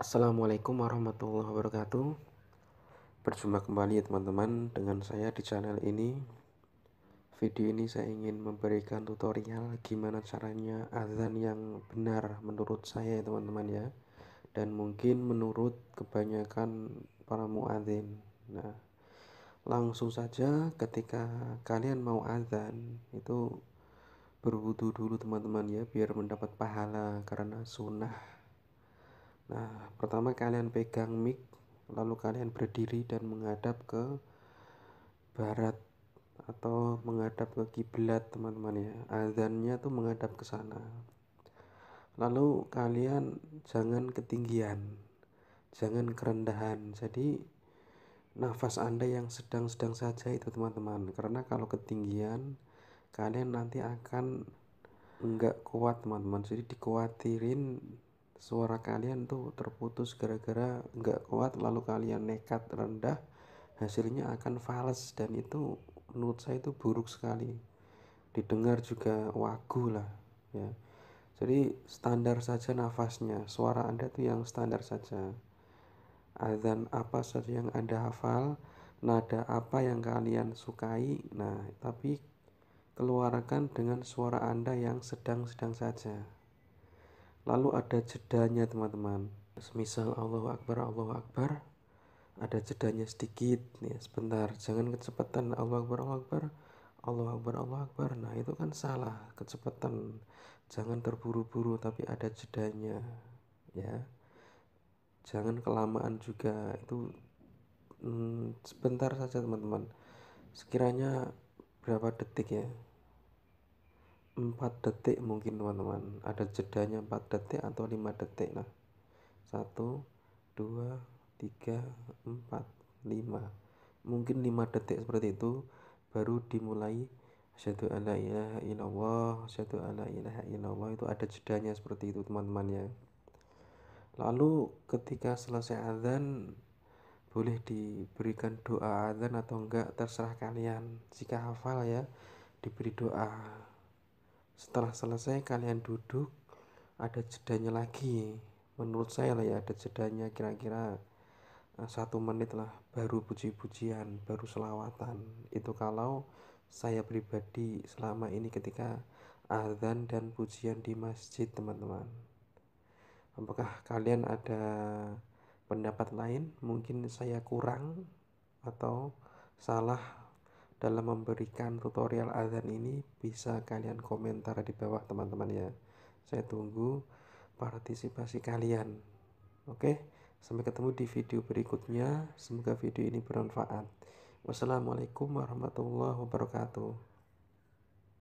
Assalamualaikum warahmatullahi wabarakatuh Berjumpa kembali ya teman-teman dengan saya di channel ini Video ini saya ingin memberikan tutorial gimana caranya azan yang benar menurut saya ya teman-teman ya Dan mungkin menurut kebanyakan para muadzin Nah langsung saja ketika kalian mau azan itu berwudu dulu teman-teman ya biar mendapat pahala karena sunnah Nah, pertama kalian pegang mic, lalu kalian berdiri dan menghadap ke barat atau menghadap ke kiblat, teman-teman ya. Azannya tuh menghadap ke sana. Lalu kalian jangan ketinggian, jangan kerendahan. Jadi nafas Anda yang sedang-sedang saja itu, teman-teman. Karena kalau ketinggian, kalian nanti akan enggak kuat, teman-teman. Jadi dikhawatirin suara kalian tuh terputus gara-gara nggak kuat lalu kalian nekat rendah hasilnya akan fals dan itu menurut saya itu buruk sekali didengar juga wagu lah ya jadi standar saja nafasnya suara anda tuh yang standar saja azan apa saja yang anda hafal nada apa yang kalian sukai nah tapi keluarkan dengan suara anda yang sedang-sedang saja lalu ada jedanya teman-teman semisal Allah Akbar Allah Akbar ada jedanya sedikit nih, sebentar jangan kecepatan Allah Akbar Allah Akbar Allah Akbar Allahu Akbar nah itu kan salah kecepatan jangan terburu-buru tapi ada jedanya ya jangan kelamaan juga itu hmm, sebentar saja teman-teman sekiranya berapa detik ya 4 detik mungkin teman-teman ada jedanya 4 detik atau 5 detik nah 1 2 3 4 5 mungkin 5 detik seperti itu baru dimulai asyhadu alla ilaha illallah asyhadu alla ilaha illallah itu ada jedanya seperti itu teman-teman ya lalu ketika selesai azan boleh diberikan doa azan atau enggak terserah kalian jika hafal ya diberi doa setelah selesai kalian duduk ada jedanya lagi menurut saya lah ya ada jedanya kira-kira eh, satu menit lah baru puji-pujian baru selawatan itu kalau saya pribadi selama ini ketika azan dan pujian di masjid teman-teman apakah kalian ada pendapat lain mungkin saya kurang atau salah dalam memberikan tutorial azan ini bisa kalian komentar di bawah teman-teman ya saya tunggu partisipasi kalian oke sampai ketemu di video berikutnya semoga video ini bermanfaat wassalamualaikum warahmatullahi wabarakatuh